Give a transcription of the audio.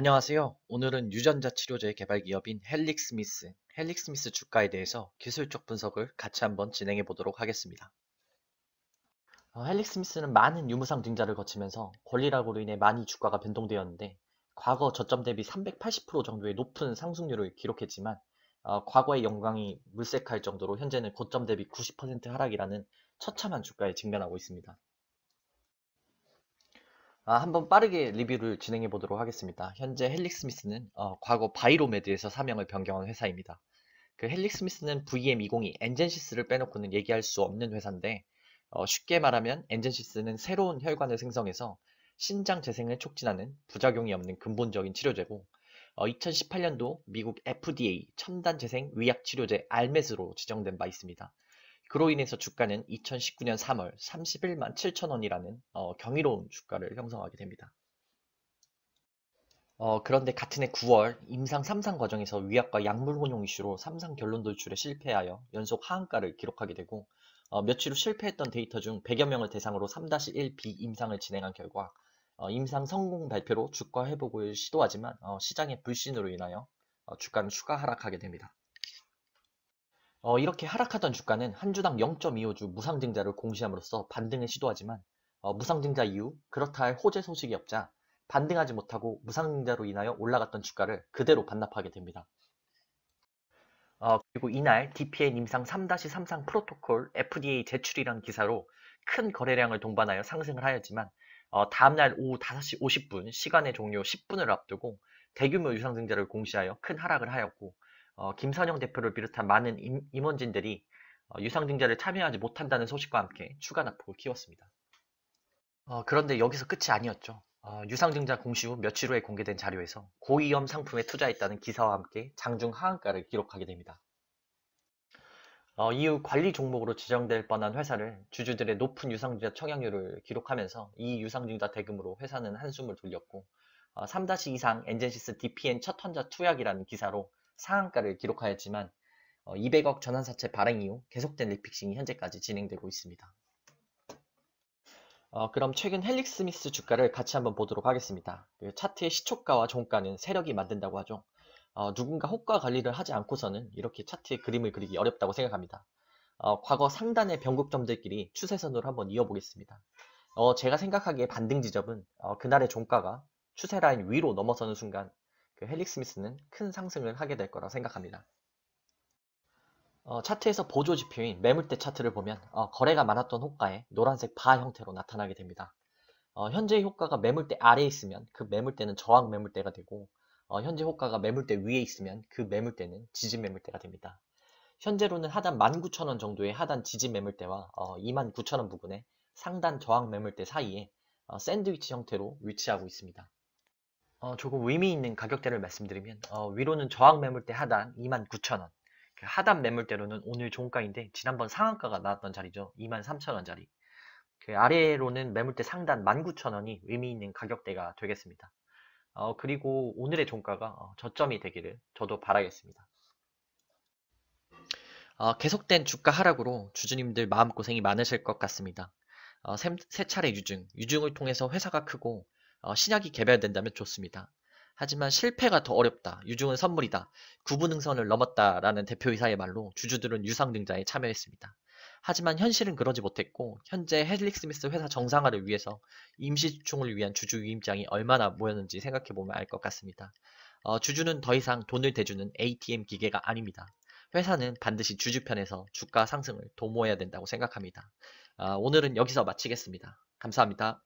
안녕하세요. 오늘은 유전자 치료제 개발 기업인 헬릭스미스, 헬릭스미스 주가에 대해서 기술적 분석을 같이 한번 진행해 보도록 하겠습니다. 어, 헬릭스미스는 많은 유무상 증자를 거치면서 권리락으로 인해 많이 주가가 변동되었는데 과거 저점 대비 380% 정도의 높은 상승률을 기록했지만 어, 과거의 영광이 물색할 정도로 현재는 고점 대비 90% 하락이라는 처참한 주가에 직면하고 있습니다. 아, 한번 빠르게 리뷰를 진행해 보도록 하겠습니다. 현재 헬릭스미스는 어, 과거 바이로메드에서 사명을 변경한 회사입니다. 그 헬릭스미스는 v m 2 0이 엔젠시스를 빼놓고는 얘기할 수 없는 회사인데 어, 쉽게 말하면 엔젠시스는 새로운 혈관을 생성해서 신장 재생을 촉진하는 부작용이 없는 근본적인 치료제고 어, 2018년도 미국 FDA 첨단 재생 위약 치료제 알메스로 지정된 바 있습니다. 그로 인해서 주가는 2019년 3월 31만 7천 원이라는 어, 경이로운 주가를 형성하게 됩니다. 어, 그런데 같은 해 9월 임상 3상 과정에서 위약과 약물 혼용 이슈로 3상 결론 돌출에 실패하여 연속 하한가를 기록하게 되고 어, 며칠 후 실패했던 데이터 중 100여 명을 대상으로 3-1B 임상을 진행한 결과 어, 임상 성공 발표로 주가 회복을 시도하지만 어, 시장의 불신으로 인하여 어, 주가는 추가 하락하게 됩니다. 어, 이렇게 하락하던 주가는 한 주당 0.25주 무상증자를 공시함으로써 반등을 시도하지만 어, 무상증자 이후 그렇다 할 호재 소식이 없자 반등하지 못하고 무상증자로 인하여 올라갔던 주가를 그대로 반납하게 됩니다. 어, 그리고 이날 DPN 임상 3-3상 프로토콜 FDA 제출이란 기사로 큰 거래량을 동반하여 상승을 하였지만 어, 다음날 오후 5시 50분 시간의 종료 10분을 앞두고 대규모 유상증자를 공시하여 큰 하락을 하였고 어, 김선영 대표를 비롯한 많은 임, 임원진들이 어, 유상증자를 참여하지 못한다는 소식과 함께 추가 납폭을 키웠습니다. 어, 그런데 여기서 끝이 아니었죠. 어, 유상증자 공시 후 며칠 후에 공개된 자료에서 고위험 상품에 투자했다는 기사와 함께 장중 하한가를 기록하게 됩니다. 어, 이후 관리 종목으로 지정될 뻔한 회사를 주주들의 높은 유상증자 청약률을 기록하면서 이 유상증자 대금으로 회사는 한숨을 돌렸고 3-2상 어, 엔젠시스 DPN 첫 환자 투약이라는 기사로 상한가를 기록하였지만 200억 어, 전환사채 발행 이후 계속된 리픽싱이 현재까지 진행되고 있습니다. 어, 그럼 최근 헬릭 스미스 주가를 같이 한번 보도록 하겠습니다. 그 차트의 시초가와 종가는 세력이 만든다고 하죠. 어, 누군가 호가 관리를 하지 않고서는 이렇게 차트의 그림을 그리기 어렵다고 생각합니다. 어, 과거 상단의 변곡점들끼리 추세선으로 한번 이어보겠습니다. 어, 제가 생각하기에 반등 지점은 어, 그날의 종가가 추세라인 위로 넘어서는 순간 그 헬릭 스미스는 큰 상승을 하게 될거라 생각합니다. 어, 차트에서 보조 지표인 매물대 차트를 보면 어, 거래가 많았던 호가에 노란색 바 형태로 나타나게 됩니다. 어, 현재 효과가 매물대 아래에 있으면 그 매물대는 저항 매물대가 되고 어, 현재 효과가 매물대 위에 있으면 그 매물대는 지진 매물대가 됩니다. 현재로는 하단 19,000원 정도의 하단 지진 매물대와 29,000원 어, 부근의 상단 저항 매물대 사이에 어, 샌드위치 형태로 위치하고 있습니다. 어, 조금 의미 있는 가격대를 말씀드리면 어, 위로는 저항 매물대 하단 29,000원 그 하단 매물대로는 오늘 종가인데 지난번 상한가가 나왔던 자리죠 23,000원짜리 그 아래로는 매물대 상단 19,000원이 의미 있는 가격대가 되겠습니다 어, 그리고 오늘의 종가가 어, 저점이 되기를 저도 바라겠습니다 어, 계속된 주가 하락으로 주주님들 마음고생이 많으실 것 같습니다 어, 세 차례 유증, 유증을 통해서 회사가 크고 어, 신약이 개발된다면 좋습니다. 하지만 실패가 더 어렵다. 유중은 선물이다. 구분능선을 넘었다라는 대표이사의 말로 주주들은 유상 등자에 참여했습니다. 하지만 현실은 그러지 못했고 현재 헬릭 스미스 회사 정상화를 위해서 임시주총을 위한 주주 위임장이 얼마나 모였는지 생각해보면 알 것 같습니다. 어, 주주는 더 이상 돈을 대주는 ATM 기계가 아닙니다. 회사는 반드시 주주편에서 주가 상승을 도모해야 된다고 생각합니다. 어, 오늘은 여기서 마치겠습니다. 감사합니다.